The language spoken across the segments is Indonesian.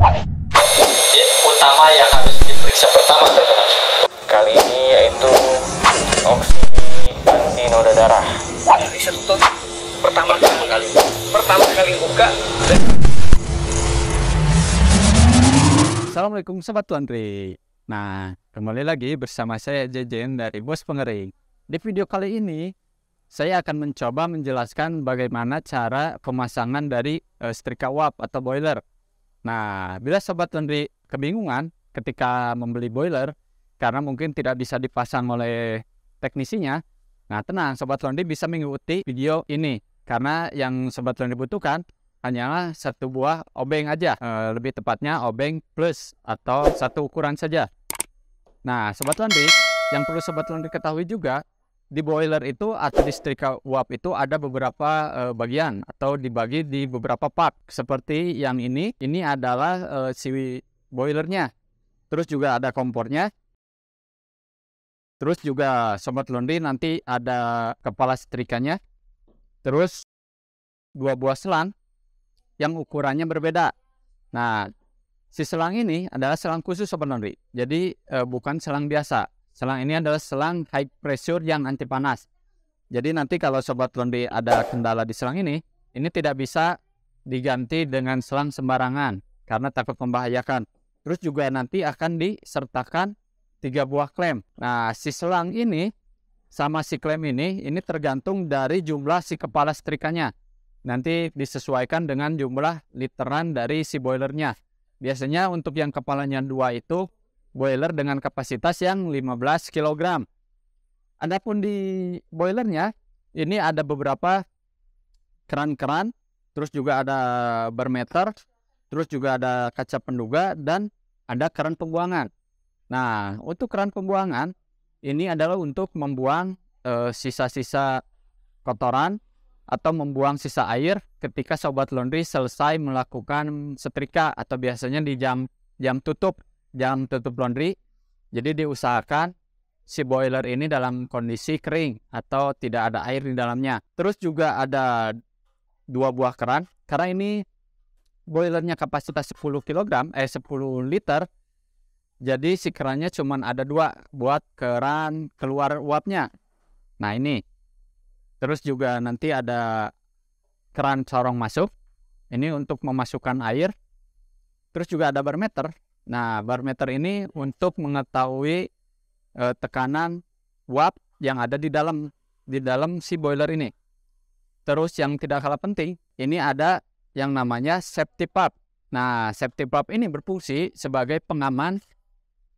utama yang harus diperiksa pertama Kali ini yaitu oksigen anti noda darah. pertama kali, pertama kali buka. Assalamualaikum Sobat Tuan Tri. Nah, kembali lagi bersama saya Jejen dari Bos Pengering. Di video kali ini, saya akan mencoba menjelaskan bagaimana cara pemasangan dari uh, eh, setrika uap atau boiler Nah, bila sobat laundry kebingungan ketika membeli boiler karena mungkin tidak bisa dipasang oleh teknisinya, nah tenang sobat laundry bisa mengikuti video ini karena yang sobat laundry butuhkan hanyalah satu buah obeng aja e, lebih tepatnya obeng plus atau satu ukuran saja nah sobat laundry yang perlu sobat laundry ketahui juga di boiler itu atau di setrika uap itu ada beberapa uh, bagian atau dibagi di beberapa part seperti yang ini ini adalah uh, si boilernya terus juga ada kompornya terus juga sobat laundry nanti ada kepala setrikanya terus dua buah selang yang ukurannya berbeda nah si selang ini adalah selang khusus sobat laundry jadi uh, bukan selang biasa Selang ini adalah selang high pressure yang anti panas. Jadi nanti kalau sobat Londi ada kendala di selang ini, ini tidak bisa diganti dengan selang sembarangan karena takut membahayakan. Terus juga nanti akan disertakan tiga buah klem. Nah, si selang ini sama si klem ini ini tergantung dari jumlah si kepala setrikanya. Nanti disesuaikan dengan jumlah literan dari si boilernya. Biasanya untuk yang kepalanya dua itu boiler dengan kapasitas yang 15 kg. Adapun di boilernya ini ada beberapa keran-keran, terus juga ada bermeter, terus juga ada kaca penduga dan ada keran pembuangan. Nah, untuk keran pembuangan ini adalah untuk membuang eh, sisa-sisa eh, kotoran atau membuang sisa air ketika sobat laundry selesai melakukan setrika atau biasanya di jam jam tutup jangan tutup laundry. Jadi diusahakan si boiler ini dalam kondisi kering atau tidak ada air di dalamnya. Terus juga ada dua buah keran karena ini boilernya kapasitas 10 kg eh 10 liter. Jadi si kerannya cuma ada dua buat keran keluar uapnya. Nah ini. Terus juga nanti ada keran corong masuk. Ini untuk memasukkan air. Terus juga ada barometer Nah, barometer ini untuk mengetahui uh, tekanan uap yang ada di dalam di dalam si boiler ini. Terus yang tidak kalah penting, ini ada yang namanya safety pump. Nah, safety pump ini berfungsi sebagai pengaman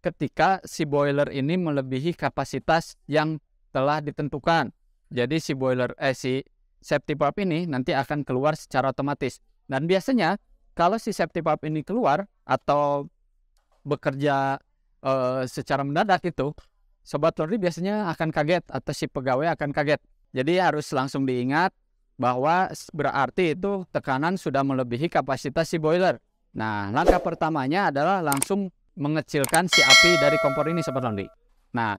ketika si boiler ini melebihi kapasitas yang telah ditentukan. Jadi si boiler eh si safety pump ini nanti akan keluar secara otomatis. Dan biasanya kalau si safety pump ini keluar atau bekerja uh, secara mendadak itu sobat Lori biasanya akan kaget atau si pegawai akan kaget. Jadi harus langsung diingat bahwa berarti itu tekanan sudah melebihi kapasitas si boiler. Nah, langkah pertamanya adalah langsung mengecilkan si api dari kompor ini sobat Lori. Nah,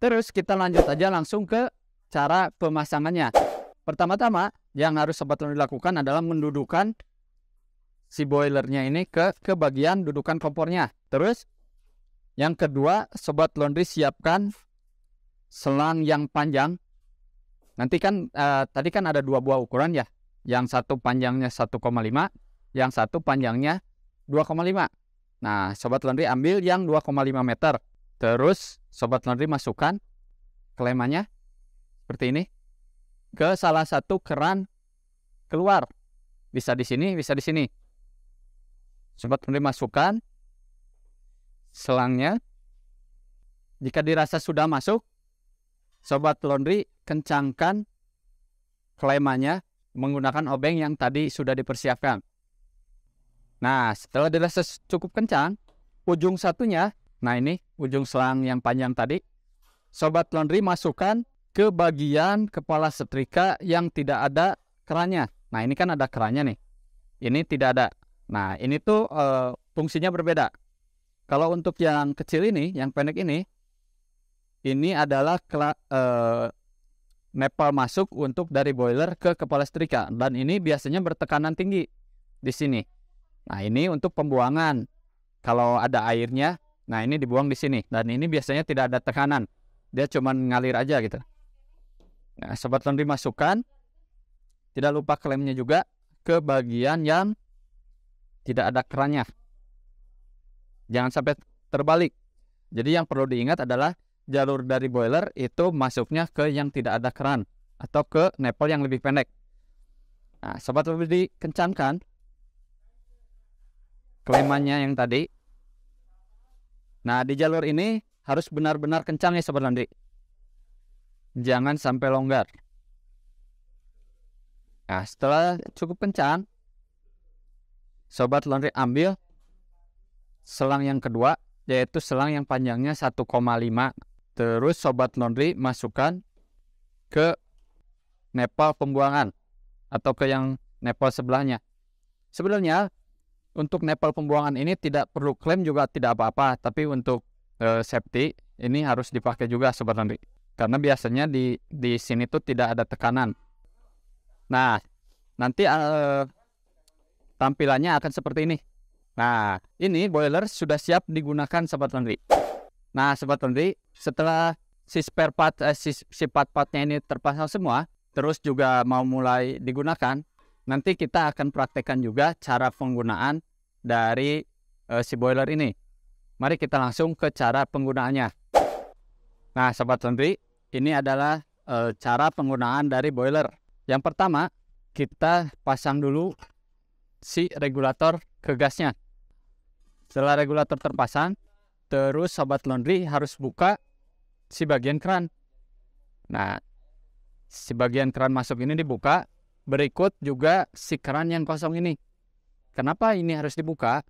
terus kita lanjut aja langsung ke cara pemasangannya. Pertama-tama yang harus sobat Lori lakukan adalah mendudukan si boilernya ini ke ke bagian dudukan kompornya. Terus yang kedua, sobat laundry siapkan selang yang panjang. Nanti kan uh, tadi kan ada dua buah ukuran ya. Yang satu panjangnya 1,5, yang satu panjangnya 2,5. Nah, sobat laundry ambil yang 2,5 meter. Terus sobat laundry masukkan klemanya seperti ini ke salah satu keran keluar. Bisa di sini, bisa di sini. Sobat laundry masukkan selangnya. Jika dirasa sudah masuk, Sobat Laundry kencangkan klemanya menggunakan obeng yang tadi sudah dipersiapkan. Nah, setelah dirasa cukup kencang, ujung satunya, nah ini ujung selang yang panjang tadi, Sobat Laundry masukkan ke bagian kepala setrika yang tidak ada kerannya. Nah, ini kan ada kerannya nih. Ini tidak ada. Nah ini tuh uh, fungsinya berbeda. Kalau untuk yang kecil ini, yang pendek ini, ini adalah uh, eh, nepal masuk untuk dari boiler ke kepala setrika dan ini biasanya bertekanan tinggi di sini. Nah ini untuk pembuangan. Kalau ada airnya, nah ini dibuang di sini dan ini biasanya tidak ada tekanan. Dia cuma ngalir aja gitu. Nah, sobat laundry masukkan. Tidak lupa klaimnya juga ke bagian yang tidak ada kerannya. Jangan sampai terbalik. Jadi yang perlu diingat adalah jalur dari boiler itu masuknya ke yang tidak ada keran atau ke nepel yang lebih pendek. Nah, sobat lebih dikencangkan klemannya yang tadi. Nah, di jalur ini harus benar-benar kencang ya sobat Landri. Jangan sampai longgar. Nah, setelah cukup kencang, sobat laundry ambil selang yang kedua yaitu selang yang panjangnya 1,5 terus sobat laundry masukkan ke nepal pembuangan atau ke yang nepal sebelahnya sebenarnya untuk nepal pembuangan ini tidak perlu klaim juga tidak apa-apa tapi untuk e, safety ini harus dipakai juga sobat laundry karena biasanya di di sini tuh tidak ada tekanan nah nanti e, tampilannya akan seperti ini. Nah, ini boiler sudah siap digunakan sobat laundry. Nah, sobat laundry, setelah si spare part eh, si, si part-partnya ini terpasang semua, terus juga mau mulai digunakan, nanti kita akan praktekkan juga cara penggunaan dari eh, si boiler ini. Mari kita langsung ke cara penggunaannya. Nah, sobat laundry, ini adalah eh, cara penggunaan dari boiler. Yang pertama, kita pasang dulu si regulator ke gasnya. Setelah regulator terpasang, terus sobat laundry harus buka si bagian keran. Nah, si bagian keran masuk ini dibuka, berikut juga si keran yang kosong ini. Kenapa ini harus dibuka?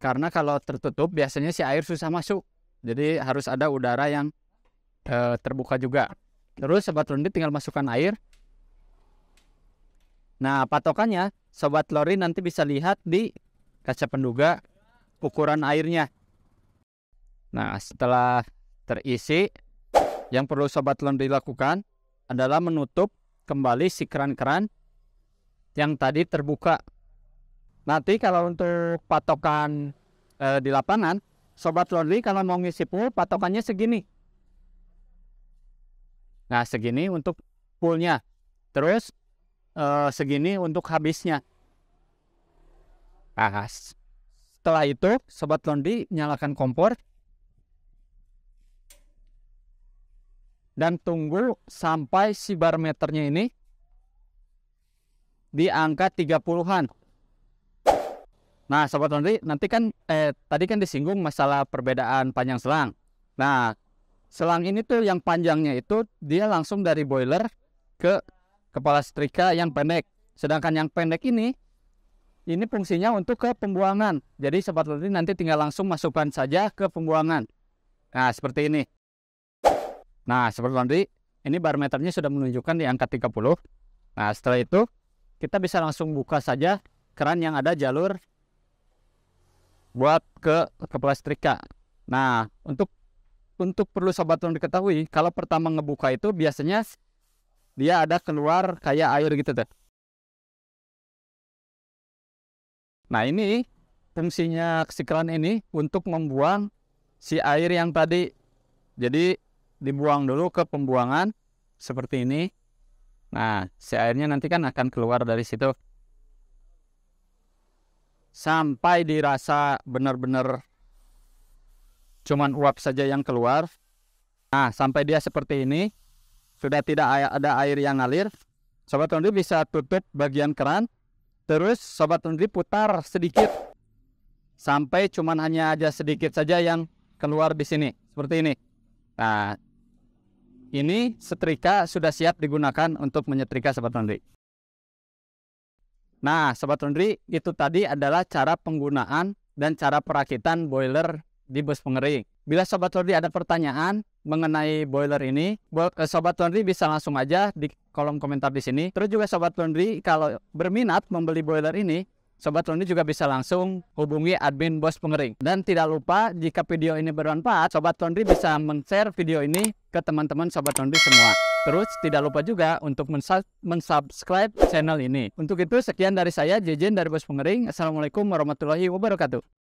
Karena kalau tertutup biasanya si air susah masuk. Jadi harus ada udara yang e, terbuka juga. Terus sobat laundry tinggal masukkan air. Nah, patokannya sobat Lori nanti bisa lihat di kaca penduga ukuran airnya. Nah, setelah terisi, yang perlu sobat Lori lakukan adalah menutup kembali si keran-keran yang tadi terbuka. Nanti kalau untuk patokan e, di lapangan, sobat Lori kalau mau ngisi pool patokannya segini. Nah, segini untuk poolnya. Terus uh, segini untuk habisnya. Nah, setelah itu sobat laundry nyalakan kompor dan tunggu sampai si barometernya ini di angka 30-an. Nah, sobat laundry, nanti kan eh tadi kan disinggung masalah perbedaan panjang selang. Nah, selang ini tuh yang panjangnya itu dia langsung dari boiler ke kepala setrika yang pendek. Sedangkan yang pendek ini ini fungsinya untuk ke pembuangan. Jadi sobat lidi nanti tinggal langsung masukkan saja ke pembuangan. Nah, seperti ini. Nah, Sobat nanti ini barometernya sudah menunjukkan di angka 30. Nah, setelah itu kita bisa langsung buka saja keran yang ada jalur buat ke kepala setrika. Nah, untuk untuk perlu sobat lidi ketahui, kalau pertama ngebuka itu biasanya dia ada keluar kayak air gitu deh. Nah ini fungsinya si kran ini untuk membuang si air yang tadi. Jadi dibuang dulu ke pembuangan seperti ini. Nah si airnya nanti kan akan keluar dari situ. Sampai dirasa benar-benar cuman uap saja yang keluar. Nah sampai dia seperti ini sudah tidak ada air yang ngalir, sobat Undri bisa tutup bagian keran, terus sobat Undri putar sedikit sampai cuman hanya aja sedikit saja yang keluar di sini seperti ini. Nah, ini setrika sudah siap digunakan untuk menyetrika sobat Undri. Nah, sobat Undri, itu tadi adalah cara penggunaan dan cara perakitan boiler di bus pengering. Bila Sobat Tordi ada pertanyaan mengenai boiler ini, eh, Sobat Tordi bisa langsung aja di kolom komentar di sini. Terus juga Sobat Tordi kalau berminat membeli boiler ini, Sobat Tordi juga bisa langsung hubungi admin bos pengering. Dan tidak lupa jika video ini bermanfaat, Sobat Tordi bisa men-share video ini ke teman-teman Sobat Tordi semua. Terus tidak lupa juga untuk mensubscribe channel ini. Untuk itu sekian dari saya, Jejen dari Bos Pengering. Assalamualaikum warahmatullahi wabarakatuh.